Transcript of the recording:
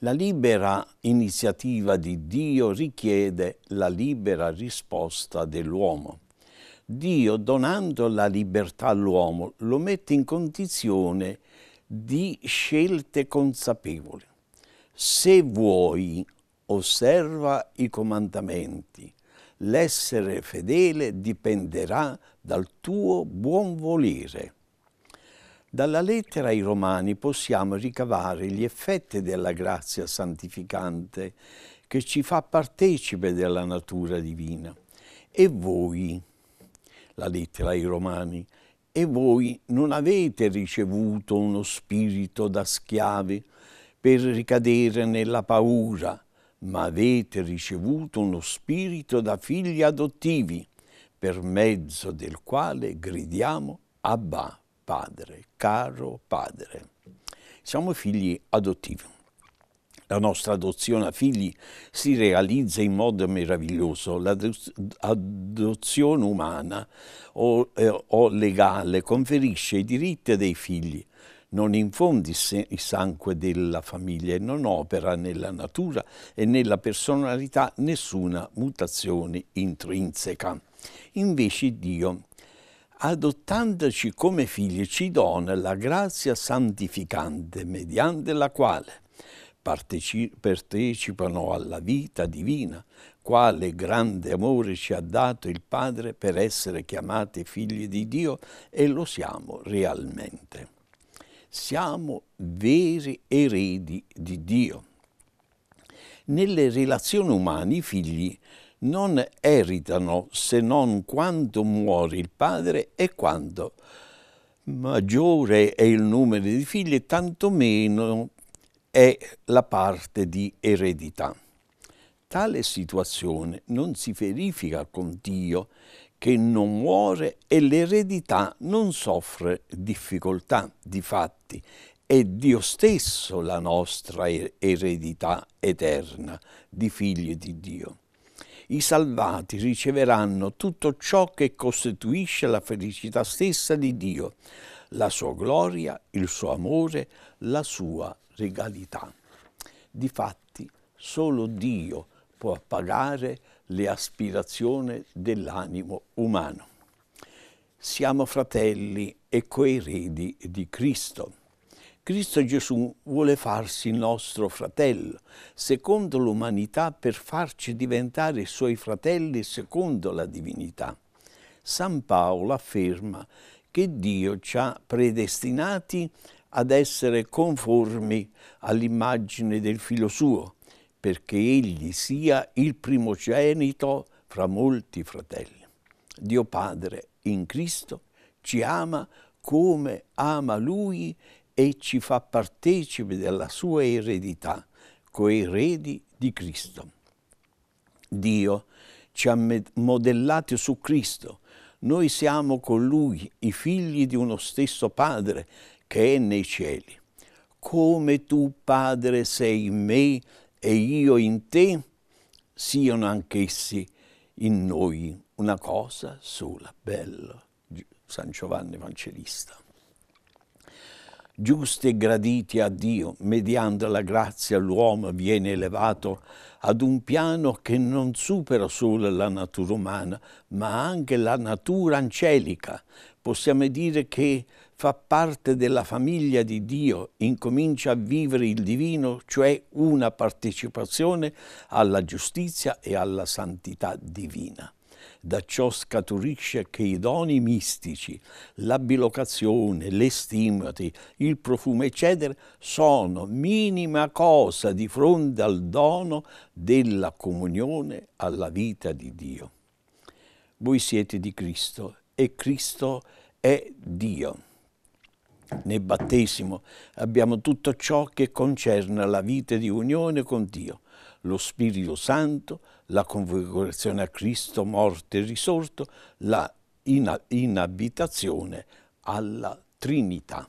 La libera iniziativa di Dio richiede la libera risposta dell'uomo. Dio, donando la libertà all'uomo, lo mette in condizione di scelte consapevoli. Se vuoi, osserva i comandamenti, l'essere fedele dipenderà dal tuo buon volere. Dalla lettera ai Romani possiamo ricavare gli effetti della grazia santificante che ci fa partecipe della natura divina. E voi, la lettera ai Romani, e voi non avete ricevuto uno spirito da schiavi per ricadere nella paura, ma avete ricevuto uno spirito da figli adottivi, per mezzo del quale gridiamo Abba, Padre, caro Padre. Siamo figli adottivi. La nostra adozione a figli si realizza in modo meraviglioso. L'adozione umana o, eh, o legale conferisce i diritti dei figli, non infondi il sangue della famiglia e non opera nella natura e nella personalità nessuna mutazione intrinseca. Invece Dio, adottandoci come figli, ci dona la grazia santificante mediante la quale partecipano alla vita divina, quale grande amore ci ha dato il Padre per essere chiamati figli di Dio e lo siamo realmente. Siamo veri eredi di Dio. Nelle relazioni umane i figli non eritano se non quando muore il padre e quando maggiore è il numero di figli, tanto meno è la parte di eredità. Tale situazione non si verifica con Dio che non muore e l'eredità non soffre difficoltà. Difatti, è Dio stesso la nostra eredità eterna di figli di Dio. I salvati riceveranno tutto ciò che costituisce la felicità stessa di Dio, la sua gloria, il suo amore, la sua regalità. Difatti, solo Dio può appagare le aspirazioni dell'animo umano. Siamo fratelli e coeredi di Cristo. Cristo Gesù vuole farsi nostro fratello, secondo l'umanità, per farci diventare suoi fratelli secondo la divinità. San Paolo afferma che Dio ci ha predestinati ad essere conformi all'immagine del Filo suo, perché egli sia il primogenito fra molti fratelli. Dio Padre in Cristo ci ama come ama Lui e ci fa partecipe della sua eredità, coeredi di Cristo. Dio ci ha modellati su Cristo. Noi siamo con Lui, i figli di uno stesso Padre che è nei cieli. Come tu, Padre, sei in me e io in te siano anch'essi in noi una cosa sola, bella, San Giovanni Evangelista. Giusti e graditi a Dio, mediante la grazia l'uomo viene elevato ad un piano che non supera solo la natura umana, ma anche la natura angelica. Possiamo dire che fa parte della famiglia di Dio, incomincia a vivere il divino, cioè una partecipazione alla giustizia e alla santità divina. Da ciò scaturisce che i doni mistici, la bilocazione, le stimati, il profumo, eccetera, sono minima cosa di fronte al dono della comunione alla vita di Dio. Voi siete di Cristo e Cristo è Dio. Nel battesimo abbiamo tutto ciò che concerne la vita di unione con Dio, lo Spirito Santo, la configurazione a Cristo morto e risorto, la inabitazione alla Trinità.